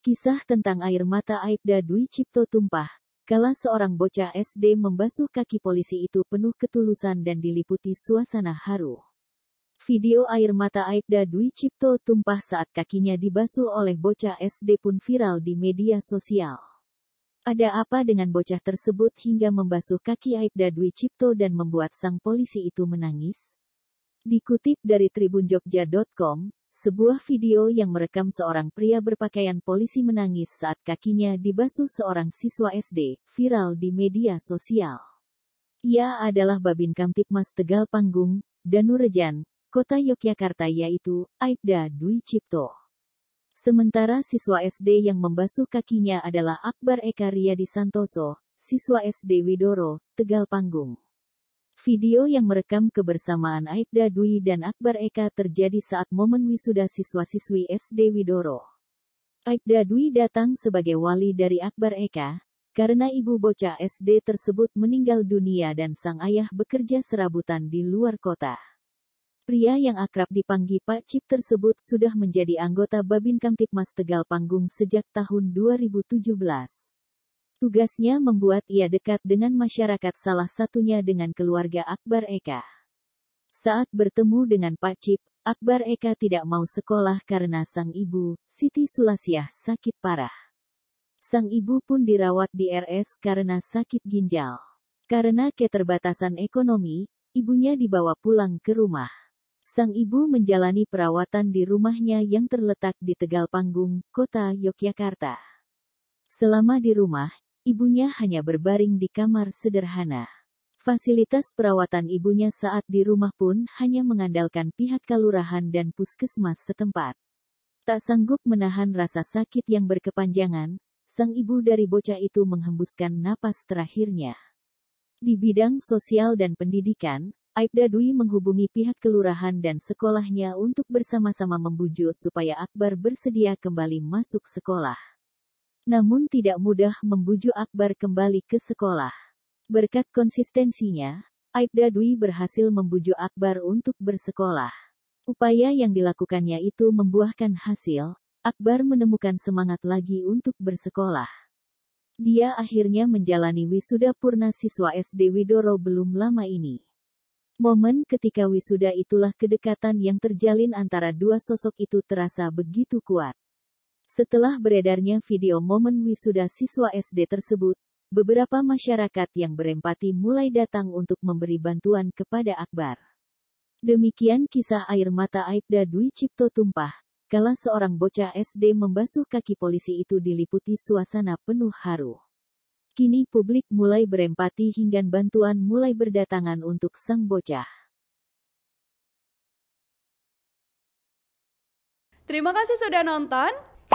Kisah tentang air mata Aibda Dwi Cipto tumpah. Kala seorang bocah SD membasuh kaki polisi itu penuh ketulusan dan diliputi suasana haru. Video air mata Aibda Dwi Cipto tumpah saat kakinya dibasuh oleh bocah SD pun viral di media sosial. Ada apa dengan bocah tersebut hingga membasuh kaki Aibda Dwi Cipto dan membuat sang polisi itu menangis? Dikutip dari tribunjogja.com, sebuah video yang merekam seorang pria berpakaian polisi menangis saat kakinya dibasuh seorang siswa SD, viral di media sosial. Ia adalah Babin Kamtipmas Tegal Panggung, Danurejan, Kota Yogyakarta yaitu Aibda Dwi Cipto. Sementara siswa SD yang membasuh kakinya adalah Akbar Eka Riyadi Santoso, siswa SD Widoro, Tegal Panggung. Video yang merekam kebersamaan Aibda Dwi dan Akbar Eka terjadi saat momen wisuda siswa-siswi SD Widoro. Aibda Dwi datang sebagai wali dari Akbar Eka, karena ibu bocah SD tersebut meninggal dunia dan sang ayah bekerja serabutan di luar kota. Pria yang akrab dipanggil Pak Cip tersebut sudah menjadi anggota Babin Kamtipmas Tegal Panggung sejak tahun 2017. Tugasnya membuat ia dekat dengan masyarakat salah satunya dengan keluarga Akbar Eka. Saat bertemu dengan Pak Cip, Akbar Eka tidak mau sekolah karena sang ibu, Siti Sulasiah, sakit parah. Sang ibu pun dirawat di RS karena sakit ginjal. Karena keterbatasan ekonomi, ibunya dibawa pulang ke rumah. Sang ibu menjalani perawatan di rumahnya yang terletak di Tegal Panggung, Kota Yogyakarta. Selama di rumah, ibunya hanya berbaring di kamar sederhana. Fasilitas perawatan ibunya saat di rumah pun hanya mengandalkan pihak kelurahan dan puskesmas setempat. Tak sanggup menahan rasa sakit yang berkepanjangan, sang ibu dari bocah itu menghembuskan napas terakhirnya. Di bidang sosial dan pendidikan, Aibda Dwi menghubungi pihak kelurahan dan sekolahnya untuk bersama-sama membujuk supaya Akbar bersedia kembali masuk sekolah. Namun tidak mudah membujuk Akbar kembali ke sekolah. Berkat konsistensinya, Aibda Dwi berhasil membujuk Akbar untuk bersekolah. Upaya yang dilakukannya itu membuahkan hasil, Akbar menemukan semangat lagi untuk bersekolah. Dia akhirnya menjalani wisuda purna siswa SD Widoro belum lama ini. Momen ketika wisuda itulah kedekatan yang terjalin antara dua sosok itu terasa begitu kuat. Setelah beredarnya video momen wisuda siswa SD tersebut, beberapa masyarakat yang berempati mulai datang untuk memberi bantuan kepada Akbar. Demikian kisah air mata Aibda Dwi Cipto tumpah, kala seorang bocah SD membasuh kaki polisi itu diliputi suasana penuh haru. Kini publik mulai berempati hingga bantuan mulai berdatangan untuk sang bocah. Terima kasih sudah nonton.